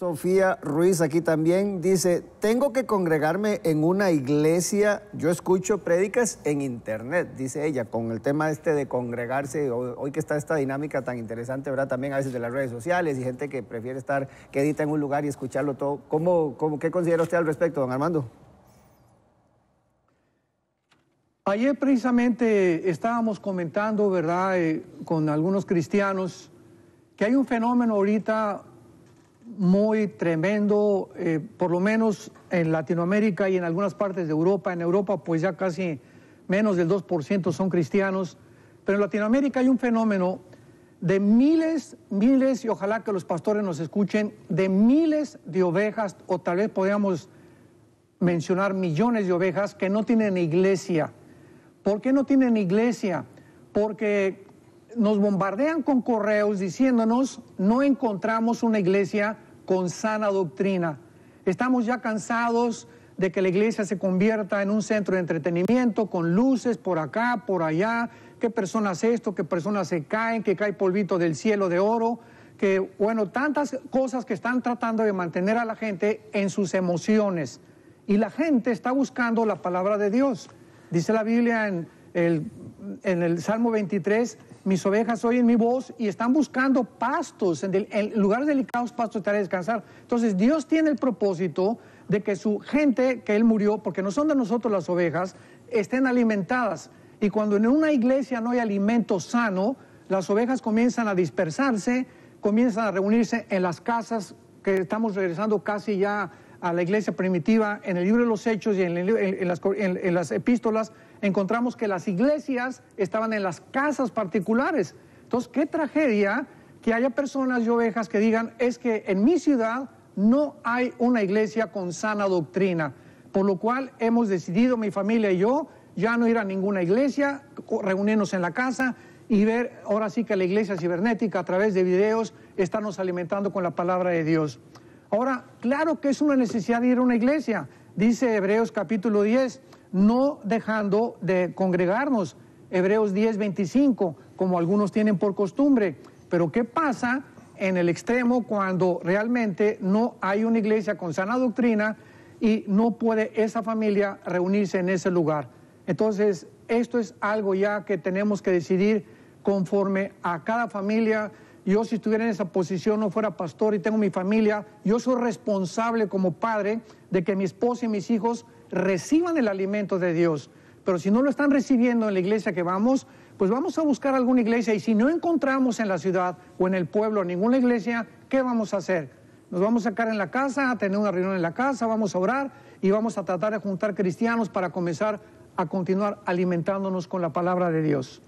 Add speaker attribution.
Speaker 1: Sofía Ruiz aquí también dice, tengo que congregarme en una iglesia, yo escucho prédicas en internet, dice ella, con el tema este de congregarse, hoy que está esta dinámica tan interesante, ¿verdad? También a veces de las redes sociales y gente que prefiere estar, que edita en un lugar y escucharlo todo. ¿Cómo, cómo, qué considera usted al respecto, don Armando?
Speaker 2: Ayer precisamente estábamos comentando, ¿verdad?, eh, con algunos cristianos, que hay un fenómeno ahorita muy tremendo, eh, por lo menos en Latinoamérica y en algunas partes de Europa. En Europa pues ya casi menos del 2% son cristianos, pero en Latinoamérica hay un fenómeno de miles, miles, y ojalá que los pastores nos escuchen, de miles de ovejas, o tal vez podríamos mencionar millones de ovejas que no tienen iglesia. ¿Por qué no tienen iglesia? Porque nos bombardean con correos diciéndonos no encontramos una iglesia con sana doctrina. Estamos ya cansados de que la iglesia se convierta en un centro de entretenimiento con luces por acá, por allá, qué personas esto, qué personas se caen, que cae polvito del cielo de oro, que bueno, tantas cosas que están tratando de mantener a la gente en sus emociones. Y la gente está buscando la palabra de Dios. Dice la Biblia en el en el Salmo 23, mis ovejas oyen mi voz y están buscando pastos, en, del, lugares delicados pastos para descansar. Entonces Dios tiene el propósito de que su gente, que Él murió, porque no son de nosotros las ovejas, estén alimentadas. Y cuando en una iglesia no hay alimento sano, las ovejas comienzan a dispersarse, comienzan a reunirse en las casas, que estamos regresando casi ya a la iglesia primitiva, en el libro de los Hechos y en, las epístolas, encontramos que las iglesias estaban en las casas particulares. Entonces, qué tragedia que haya personas y ovejas que digan, es que en mi ciudad no hay una iglesia con sana doctrina, por lo cual hemos decidido mi familia y yo ya no ir a ninguna iglesia, reunirnos en la casa y ver ahora sí que la iglesia cibernética a través de videos nos alimentando con la palabra de Dios. Ahora, claro que es una necesidad ir a una iglesia, dice Hebreos capítulo 10, no dejando de congregarnos. Hebreos 10, 25, como algunos tienen por costumbre. Pero ¿qué pasa en el extremo cuando realmente no hay una iglesia con sana doctrina y no puede esa familia reunirse en ese lugar? Entonces, esto es algo ya que tenemos que decidir conforme a cada familia. Yo si estuviera en esa posición, no fuera pastor y tengo mi familia, yo soy responsable como padre de que mi esposa y mis hijos reciban el alimento de Dios. Pero si no lo están recibiendo en la iglesia que vamos, pues vamos a buscar alguna iglesia y si no encontramos en la ciudad o en el pueblo ninguna iglesia, ¿qué vamos a hacer? Nos vamos a sacar en la casa, a tener una reunión en la casa, vamos a orar y vamos a tratar de juntar cristianos para comenzar a continuar alimentándonos con la palabra de Dios.